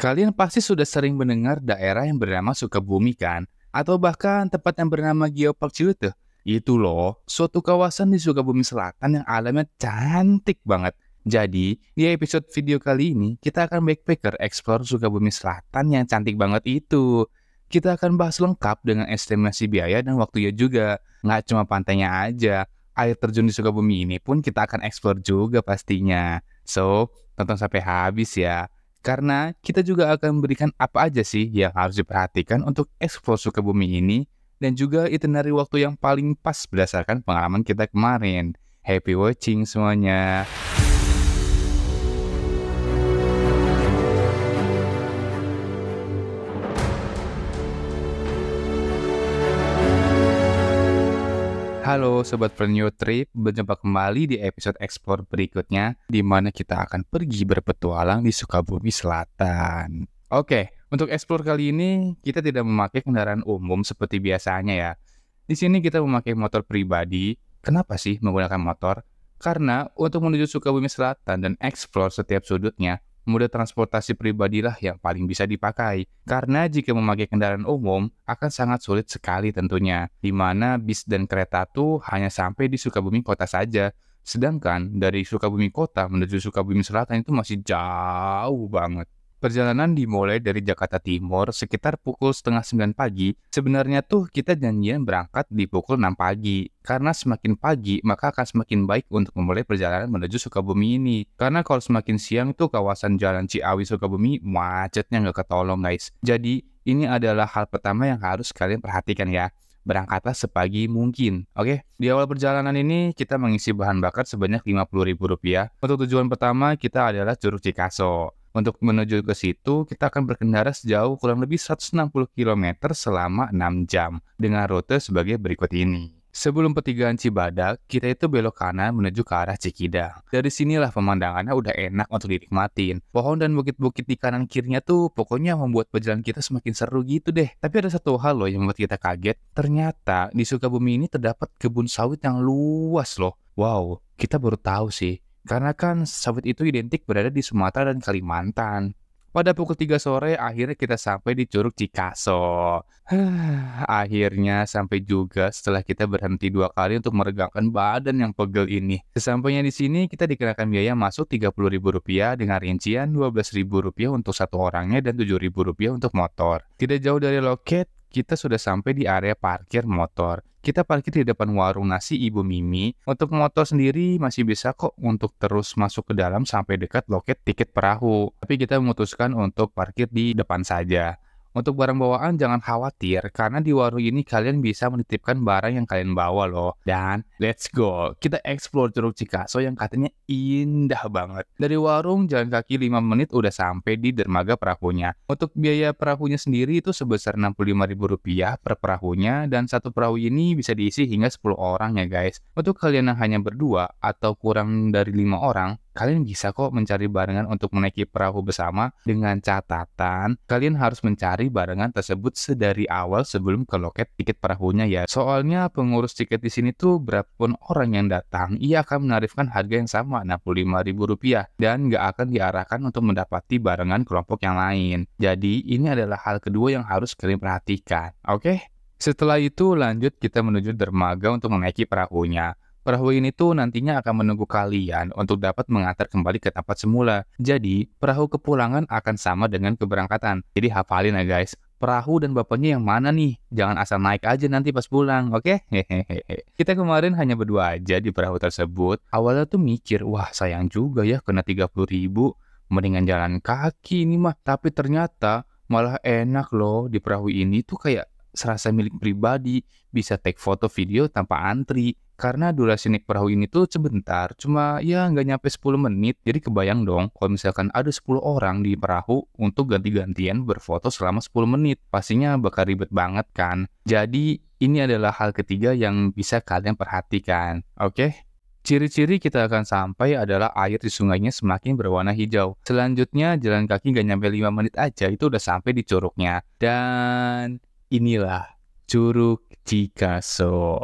Kalian pasti sudah sering mendengar daerah yang bernama Sukabumi kan? Atau bahkan tempat yang bernama Geopark Ciletuh. Itu loh, suatu kawasan di Sukabumi Selatan yang alamnya cantik banget. Jadi, di episode video kali ini, kita akan backpacker explore Sukabumi Selatan yang cantik banget itu. Kita akan bahas lengkap dengan estimasi biaya dan waktunya juga. Nggak cuma pantainya aja, air terjun di Sukabumi ini pun kita akan explore juga pastinya. So, tonton sampai habis ya. Karena kita juga akan memberikan apa aja sih yang harus diperhatikan untuk eksplor bumi ini dan juga itinerary waktu yang paling pas berdasarkan pengalaman kita kemarin. Happy watching semuanya. Halo Sobat New Trip, berjumpa kembali di episode Explore berikutnya di mana kita akan pergi berpetualang di Sukabumi Selatan. Oke, untuk Explore kali ini kita tidak memakai kendaraan umum seperti biasanya ya. Di sini kita memakai motor pribadi. Kenapa sih menggunakan motor? Karena untuk menuju Sukabumi Selatan dan explore setiap sudutnya, moda transportasi pribadilah yang paling bisa dipakai. Karena jika memakai kendaraan umum akan sangat sulit sekali tentunya, di mana bis dan kereta tuh hanya sampai di Sukabumi kota saja. Sedangkan dari Sukabumi kota menuju Sukabumi selatan itu masih jauh banget. Perjalanan dimulai dari Jakarta Timur sekitar pukul setengah sembilan pagi. Sebenarnya tuh kita janjian berangkat di pukul 6 pagi. Karena semakin pagi, maka akan semakin baik untuk memulai perjalanan menuju Sukabumi ini. Karena kalau semakin siang tuh kawasan jalan Ciawi Sukabumi macetnya nggak ketolong guys. Jadi ini adalah hal pertama yang harus kalian perhatikan ya berangkatlah sepagi mungkin. Oke, okay? di awal perjalanan ini kita mengisi bahan bakar sebanyak Rp50.000. Untuk tujuan pertama kita adalah Curug Cikaso. Untuk menuju ke situ, kita akan berkendara sejauh kurang lebih 160 km selama 6 jam dengan rute sebagai berikut ini. Sebelum pertigaan Cibadak, kita itu belok kanan menuju ke arah Cikida. Dari sinilah pemandangannya udah enak untuk dinikmatin. Pohon dan bukit-bukit di kanan kirinya tuh pokoknya membuat perjalanan kita semakin seru gitu deh. Tapi ada satu hal loh yang membuat kita kaget. Ternyata di Sukabumi ini terdapat kebun sawit yang luas loh. Wow, kita baru tahu sih karena kan sawit itu identik berada di Sumatera dan Kalimantan. Pada pukul 3 sore akhirnya kita sampai di Curug Cikaso. akhirnya sampai juga setelah kita berhenti dua kali untuk meregangkan badan yang pegel ini. Sesampainya di sini kita dikenakan biaya masuk Rp30.000 dengan rincian Rp12.000 untuk satu orangnya dan Rp7.000 untuk motor. Tidak jauh dari loket, kita sudah sampai di area parkir motor. Kita parkir di depan warung nasi Ibu Mimi. Untuk motor sendiri masih bisa kok untuk terus masuk ke dalam sampai dekat loket tiket perahu. Tapi kita memutuskan untuk parkir di depan saja. Untuk barang bawaan jangan khawatir karena di warung ini kalian bisa menitipkan barang yang kalian bawa loh. Dan let's go, kita explore Curug Cikaso yang katanya indah banget. Dari warung jalan kaki 5 menit udah sampai di dermaga perahunya. Untuk biaya perahunya sendiri itu sebesar Rp65.000 per perahunya dan satu perahu ini bisa diisi hingga 10 orang ya guys. Untuk kalian yang hanya berdua atau kurang dari 5 orang, kalian bisa kok mencari barengan untuk menaiki perahu bersama dengan catatan kalian harus mencari barengan tersebut sedari awal sebelum ke loket tiket perahunya ya. Soalnya pengurus tiket di sini tuh berapapun orang yang datang, ia akan menarifkan harga yang sama Rp65.000 dan nggak akan diarahkan untuk mendapati barengan kelompok yang lain. Jadi ini adalah hal kedua yang harus kalian perhatikan. Oke? Setelah itu lanjut kita menuju dermaga untuk menaiki perahunya. Perahu ini tuh nantinya akan menunggu kalian untuk dapat mengantar kembali ke tempat semula. Jadi, perahu kepulangan akan sama dengan keberangkatan. Jadi hafalin ya guys, perahu dan bapaknya yang mana nih? Jangan asal naik aja nanti pas pulang, oke? Okay? Kita kemarin hanya berdua aja di perahu tersebut. Awalnya tuh mikir, wah sayang juga ya kena 30 ribu. Mendingan jalan kaki ini mah. Tapi ternyata malah enak loh di perahu ini tuh kayak serasa milik pribadi. Bisa take foto video tanpa antri. Karena durasi naik perahu ini tuh sebentar, cuma ya nggak nyampe 10 menit. Jadi kebayang dong kalau misalkan ada 10 orang di perahu untuk ganti-gantian berfoto selama 10 menit. Pastinya bakal ribet banget kan. Jadi ini adalah hal ketiga yang bisa kalian perhatikan. Oke? Okay? Ciri-ciri kita akan sampai adalah air di sungainya semakin berwarna hijau. Selanjutnya, jalan kaki nggak nyampe 5 menit aja itu udah sampai di curugnya. Dan inilah Curug Cikaso.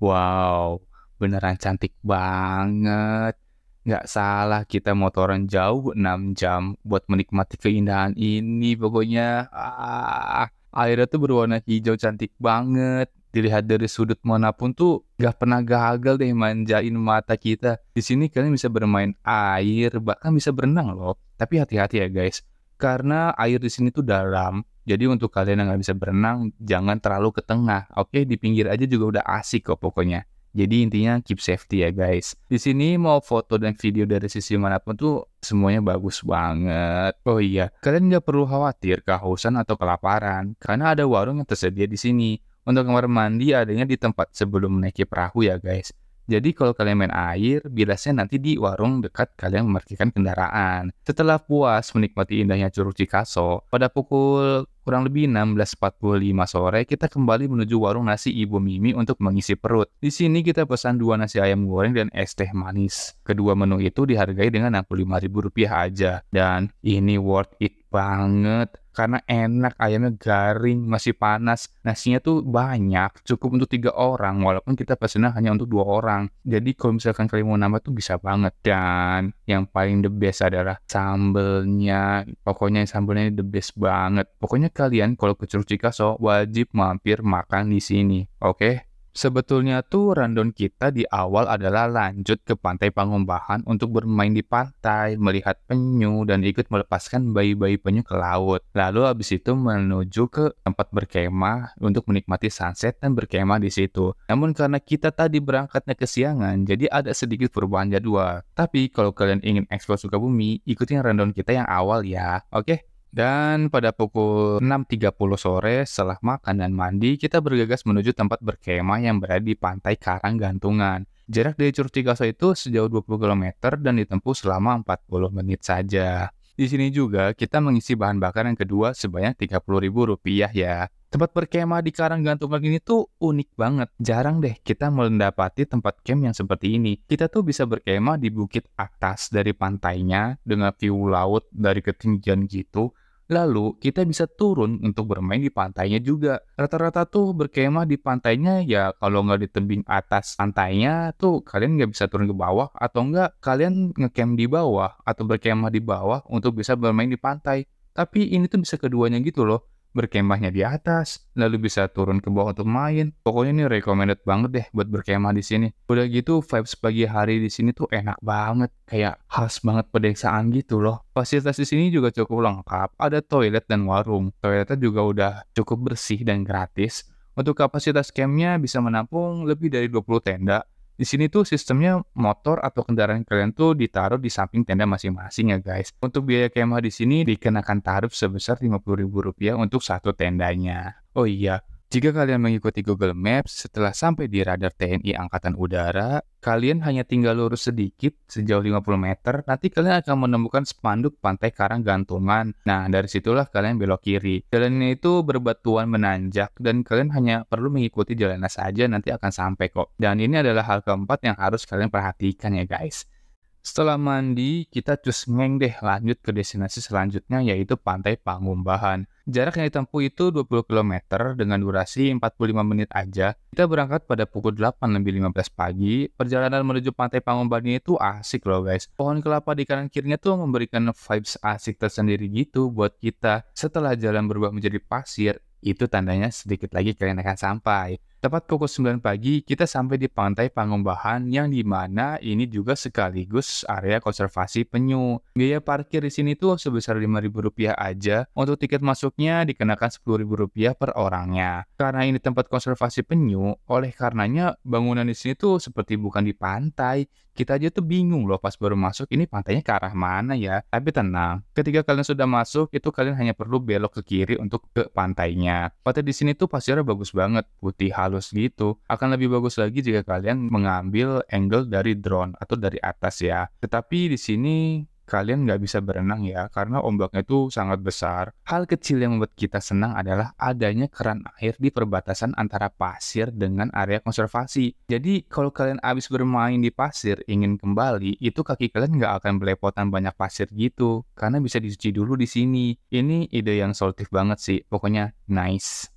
Wow, beneran cantik banget. Gak salah kita motoran jauh 6 jam buat menikmati keindahan ini pokoknya. Ah, airnya tuh berwarna hijau cantik banget. Dilihat dari sudut manapun tuh gak pernah gagal deh manjain mata kita. Di sini kalian bisa bermain air, bahkan bisa berenang loh. Tapi hati-hati ya guys, karena air di sini tuh dalam jadi untuk kalian yang nggak bisa berenang, jangan terlalu ke tengah. Oke, di pinggir aja juga udah asik kok pokoknya. Jadi intinya keep safety ya guys. Di sini mau foto dan video dari sisi manapun tuh semuanya bagus banget. Oh iya, kalian nggak perlu khawatir kehausan atau kelaparan karena ada warung yang tersedia di sini. Untuk kamar mandi adanya di tempat sebelum menaiki perahu ya guys. Jadi kalau kalian main air, bilasnya nanti di warung dekat kalian memarkirkan kendaraan. Setelah puas menikmati indahnya Curug Cikaso, pada pukul kurang lebih 16.45 sore kita kembali menuju warung nasi Ibu Mimi untuk mengisi perut. Di sini kita pesan dua nasi ayam goreng dan es teh manis. Kedua menu itu dihargai dengan Rp65.000 aja dan ini worth it banget karena enak ayamnya garing masih panas nasinya tuh banyak cukup untuk tiga orang walaupun kita pesennya hanya untuk dua orang jadi kalau misalkan kalian mau nambah tuh bisa banget dan yang paling the best adalah sambelnya pokoknya sambelnya the best banget pokoknya kalian kalau ke Curug Cikaso wajib mampir makan di sini oke okay? Sebetulnya tuh rundown kita di awal adalah lanjut ke pantai Pangombahan untuk bermain di pantai, melihat penyu, dan ikut melepaskan bayi-bayi penyu ke laut. Lalu abis itu menuju ke tempat berkemah untuk menikmati sunset dan berkemah di situ. Namun karena kita tadi berangkatnya kesiangan, jadi ada sedikit perubahan jadwal. Tapi kalau kalian ingin eksplor Sukabumi, ikutin rundown kita yang awal ya. Oke, dan pada pukul 6.30 sore setelah makan dan mandi, kita bergegas menuju tempat berkemah yang berada di pantai Karang Gantungan. Jarak dari Curug Cikaso itu sejauh 20 km dan ditempuh selama 40 menit saja. Di sini juga kita mengisi bahan bakar yang kedua sebanyak Rp30.000 ya. Tempat berkemah di Karang gantung ini tuh unik banget. Jarang deh kita mendapati tempat camp yang seperti ini. Kita tuh bisa berkemah di bukit atas dari pantainya dengan view laut dari ketinggian gitu. Lalu kita bisa turun untuk bermain di pantainya juga. Rata-rata tuh berkemah di pantainya ya kalau nggak di tebing atas pantainya tuh kalian nggak bisa turun ke bawah atau nggak kalian ngecamp di bawah atau berkemah di bawah untuk bisa bermain di pantai. Tapi ini tuh bisa keduanya gitu loh berkemahnya di atas, lalu bisa turun ke bawah untuk main. Pokoknya ini recommended banget deh buat berkemah di sini. Udah gitu vibes pagi hari di sini tuh enak banget, kayak khas banget pedesaan gitu loh. Fasilitas di sini juga cukup lengkap, ada toilet dan warung. Toiletnya juga udah cukup bersih dan gratis. Untuk kapasitas campnya bisa menampung lebih dari 20 tenda di sini tuh sistemnya motor atau kendaraan kalian tuh ditaruh di samping tenda masing-masing ya guys. Untuk biaya kemah di sini dikenakan tarif sebesar Rp50.000 untuk satu tendanya. Oh iya, jika kalian mengikuti Google Maps, setelah sampai di radar TNI Angkatan Udara, kalian hanya tinggal lurus sedikit sejauh 50 meter, nanti kalian akan menemukan spanduk Pantai Karang Gantungan. Nah, dari situlah kalian belok kiri. Jalannya itu berbatuan menanjak, dan kalian hanya perlu mengikuti jalannya saja, nanti akan sampai kok. Dan ini adalah hal keempat yang harus kalian perhatikan ya guys. Setelah mandi, kita cus ngeng deh lanjut ke destinasi selanjutnya yaitu Pantai Pangumbahan. Jarak yang ditempuh itu 20 km dengan durasi 45 menit aja. Kita berangkat pada pukul 8 lebih 15 pagi. Perjalanan menuju Pantai Pangumbahan itu asik loh guys. Pohon kelapa di kanan kirinya tuh memberikan vibes asik tersendiri gitu buat kita. Setelah jalan berubah menjadi pasir, itu tandanya sedikit lagi kalian akan sampai. Tepat pukul 9 pagi, kita sampai di pantai Pangombahan yang dimana ini juga sekaligus area konservasi penyu. Biaya parkir di sini tuh sebesar Rp5.000 aja, untuk tiket masuknya dikenakan Rp10.000 per orangnya. Karena ini tempat konservasi penyu, oleh karenanya bangunan di sini tuh seperti bukan di pantai, kita aja tuh bingung loh pas baru masuk ini pantainya ke arah mana ya. Tapi tenang, ketika kalian sudah masuk itu kalian hanya perlu belok ke kiri untuk ke pantainya. Pantai di sini tuh pasirnya bagus banget, putih halus gitu. Akan lebih bagus lagi jika kalian mengambil angle dari drone atau dari atas ya. Tetapi di sini kalian nggak bisa berenang ya karena ombaknya itu sangat besar. Hal kecil yang membuat kita senang adalah adanya keran air di perbatasan antara pasir dengan area konservasi. Jadi kalau kalian habis bermain di pasir ingin kembali, itu kaki kalian nggak akan belepotan banyak pasir gitu karena bisa dicuci dulu di sini. Ini ide yang solutif banget sih, pokoknya nice.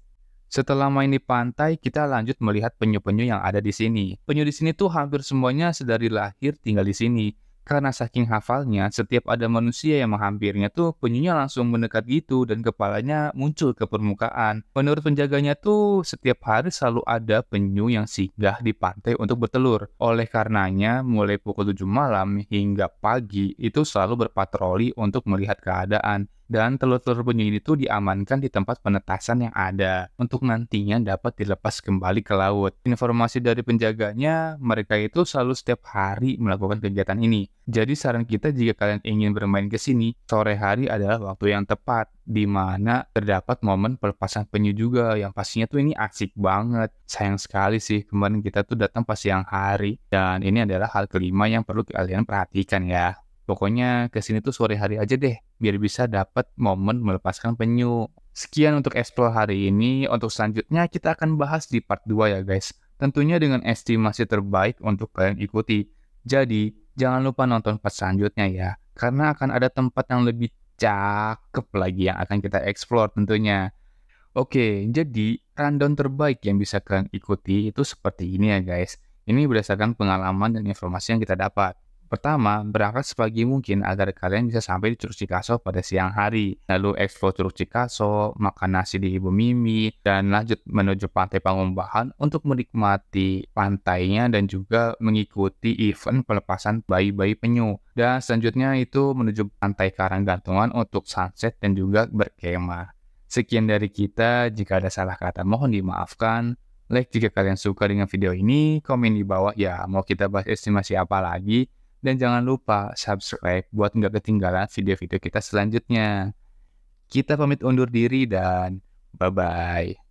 Setelah main di pantai, kita lanjut melihat penyu-penyu yang ada di sini. Penyu di sini tuh hampir semuanya sedari lahir tinggal di sini. Karena saking hafalnya, setiap ada manusia yang menghampirinya tuh penyunya langsung mendekat gitu dan kepalanya muncul ke permukaan. Menurut penjaganya tuh setiap hari selalu ada penyu yang singgah di pantai untuk bertelur. Oleh karenanya, mulai pukul 7 malam hingga pagi itu selalu berpatroli untuk melihat keadaan dan telur-telur penyu itu diamankan di tempat penetasan yang ada untuk nantinya dapat dilepas kembali ke laut. Informasi dari penjaganya, mereka itu selalu setiap hari melakukan kegiatan ini. Jadi saran kita jika kalian ingin bermain ke sini, sore hari adalah waktu yang tepat di mana terdapat momen pelepasan penyu juga yang pastinya tuh ini asik banget. Sayang sekali sih kemarin kita tuh datang pas siang hari dan ini adalah hal kelima yang perlu kalian perhatikan ya. Pokoknya kesini tuh sore hari aja deh, biar bisa dapat momen melepaskan penyu. Sekian untuk explore hari ini, untuk selanjutnya kita akan bahas di part 2 ya guys. Tentunya dengan estimasi terbaik untuk kalian ikuti. Jadi, jangan lupa nonton part selanjutnya ya, karena akan ada tempat yang lebih cakep lagi yang akan kita explore tentunya. Oke, jadi rundown terbaik yang bisa kalian ikuti itu seperti ini ya guys. Ini berdasarkan pengalaman dan informasi yang kita dapat. Pertama, berangkat sepagi mungkin agar kalian bisa sampai di Curug Cikaso pada siang hari. Lalu eksplor Curug Cikaso, makan nasi di Ibu Mimi, dan lanjut menuju Pantai Pangumbahan untuk menikmati pantainya dan juga mengikuti event pelepasan bayi-bayi penyu. Dan selanjutnya itu menuju Pantai Karanggantungan untuk sunset dan juga berkemah. Sekian dari kita, jika ada salah kata mohon dimaafkan. Like jika kalian suka dengan video ini, komen di bawah ya mau kita bahas estimasi apa lagi. Dan jangan lupa subscribe buat nggak ketinggalan video-video kita selanjutnya. Kita pamit undur diri dan bye-bye.